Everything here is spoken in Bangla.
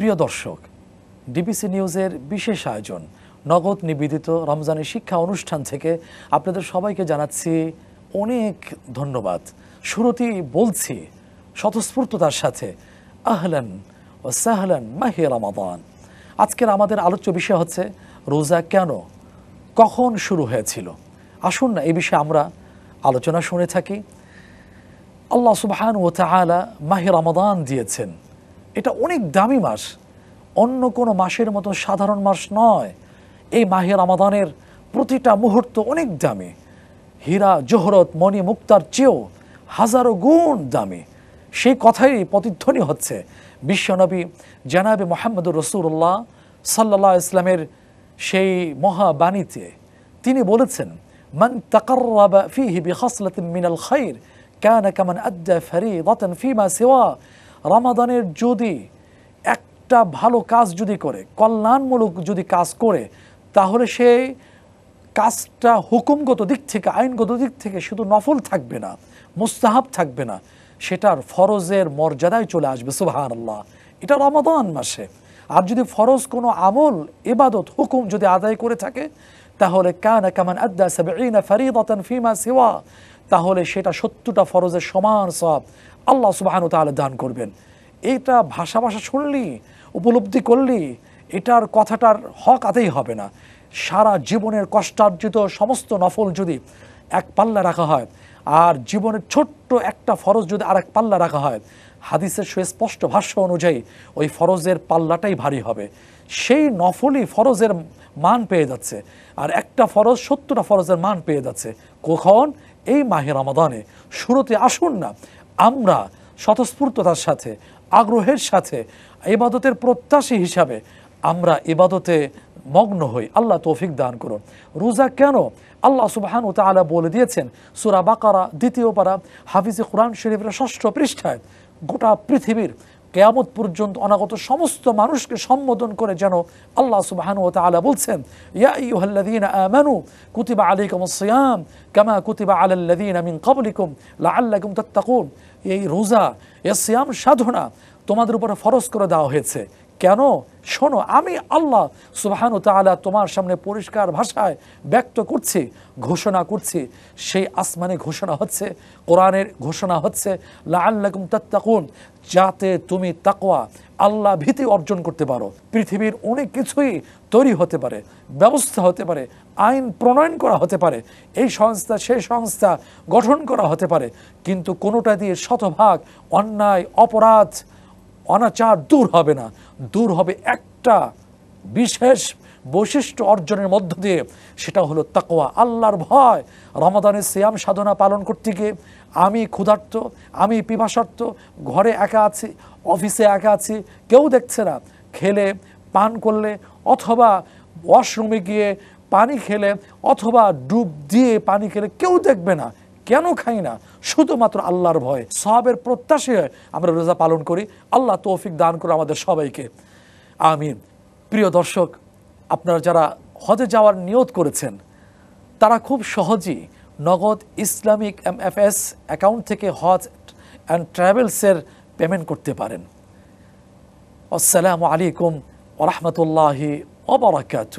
প্রিয় দর্শক ডিবিসি নিউজের বিশেষ আয়োজন নগদ নিবেদিত রমজানের শিক্ষা অনুষ্ঠান থেকে আপনাদের সবাইকে জানাচ্ছি অনেক ধন্যবাদ শুরুতেই বলছি স্বতঃস্ফূর্ততার সাথে আহলান ও সাহলান মাহি রমাদান আজকের আমাদের আলোচ্য বিষয় হচ্ছে রোজা কেন কখন শুরু হয়েছিল আসুন না এ বিষয়ে আমরা আলোচনা শুনে থাকি আল্লাহ সুবাহান ও তাহলা মাহি রমাদান দিয়েছেন এটা অনেক দামি মাস অন্য কোনো মাসের মতো সাধারণ মাস নয় এই মাহের আমাদানের প্রতিটা মুহূর্ত অনেক দামি হীরা জোহরত মণি মুক্তার চেয়েও হাজারো গুণ দামি সেই কথাই প্রতিধ্বনি হচ্ছে বিশ্বনবী জানাবে মোহাম্মদুর রসুল্লাহ সাল্লা ইসলামের সেই মহাবাণীতে তিনি বলেছেন মান তাকাররাব ফিহি বিখসলাতিন মিনাল খাইর কেমন আদ্যা আদ্দা রতন ফিমা সেওয়া রামাদানের যদি একটা ভালো কাজ যদি করে কল্যাণমূলক যদি কাজ করে তাহলে সে কাজটা হুকুমগত দিক থেকে আইনগত দিক থেকে শুধু নফল থাকবে না মুস্তাহাব থাকবে না সেটার ফরজের মর্যাদায় চলে আসবে সুবাহান আল্লাহ এটা রমাদান মাসে আর যদি ফরজ কোনো আমল এবাদত হুকুম যদি আদায় করে থাকে তাহলে কানা কামান আদা সাবিনা ফারিদাতান ফিমা সেওয়া তাহলে সেটা সত্যটা ফরজের সমান সব আল্লাহ সুবাহানু তাহলে দান করবেন এইটা ভাষা ভাষা শুনলি উপলব্ধি করলি এটার কথাটার হক আতেই হবে না সারা জীবনের কষ্টার্জিত সমস্ত নফল যদি এক পাল্লা রাখা হয় আর জীবনের ছোট্ট একটা ফরজ যদি আর এক পাল্লা রাখা হয় হাদিসের সুস্পষ্ট ভাষ্য অনুযায়ী ওই ফরজের পাল্লাটাই ভারী হবে সেই নফলই ফরজের মান পেয়ে যাচ্ছে আর একটা ফরজ সত্তরটা ফরজের মান পেয়ে যাচ্ছে কখন এই মাহের রমাদানে শুরুতে আসুন না আমরা স্বতঃস্ফূর্ততার সাথে আগ্রহের সাথে এবাদতের প্রত্যাশী হিসাবে আমরা এবাদতে মগ্ন হই আল্লাহ তৌফিক দান করুন রোজা কেন আল্লাহ সুবাহান ও তালা বলে দিয়েছেন সুরা বাকারা দ্বিতীয় পারা হাফিজে কোরআন শরীফের ষষ্ঠ পৃষ্ঠায় গোটা পৃথিবীর কেয়ামত পর্যন্ত অনাগত সমস্ত মানুষকে সম্বোধন করে যেন আল্লাহ সুবাহানু তালা বলছেন ইয়াহ্লাদিন আমানু কুতিবা আলিকম সিয়াম কেমা কুতিবা আলাল্লাদিন আমিন কবলিকুম লা আল্লাকুম তত্তাকুন এই রোজা এ সিয়াম সাধনা তোমাদের উপরে ফরজ করে দেওয়া হয়েছে কেন শোনো আমি আল্লাহ সুবাহানু তালা তোমার সামনে পরিষ্কার ভাষায় ব্যক্ত করছি ঘোষণা করছি সেই আসমানে ঘোষণা হচ্ছে কোরআনের ঘোষণা হচ্ছে লাল্লাকুম তাত্তাকুন যাতে তুমি তাকোয়া আল্লাহ ভীতি অর্জন করতে পারো পৃথিবীর অনেক কিছুই তৈরি হতে পারে ব্যবস্থা হতে পারে আইন প্রণয়ন করা হতে পারে এই সংস্থা সেই সংস্থা গঠন করা হতে পারে কিন্তু কোনোটা দিয়ে শতভাগ অন্যায় অপরাধ অনাচার দূর হবে না দূর হবে একটা বিশেষ বৈশিষ্ট্য অর্জনের মধ্য দিয়ে সেটা হলো তাকোয়া আল্লাহর ভয় রমাদানের শ্যাম সাধনা পালন করতে গিয়ে আমি ক্ষুধার্ত আমি পিপাসার্থ ঘরে একা আছি অফিসে একা আছি কেউ দেখছে না খেলে পান করলে অথবা ওয়াশরুমে গিয়ে পানি খেলে অথবা ডুব দিয়ে পানি খেলে কেউ দেখবে না কেন খাই না শুধুমাত্র আল্লাহর ভয় সবের প্রত্যাশী হয় আমরা রোজা পালন করি আল্লাহ তৌফিক দান করে আমাদের সবাইকে আমিন প্রিয় দর্শক আপনারা যারা হজে যাওয়ার নিয়ত করেছেন তারা খুব সহজেই Nagad Islamic M F S account থেকে হজ অ্যান্ড ট্রাভেলসের পেমেন্ট করতে পারেন আসসালামু আলাইকুম ওরহমতুল্লাহি ওবরাকাত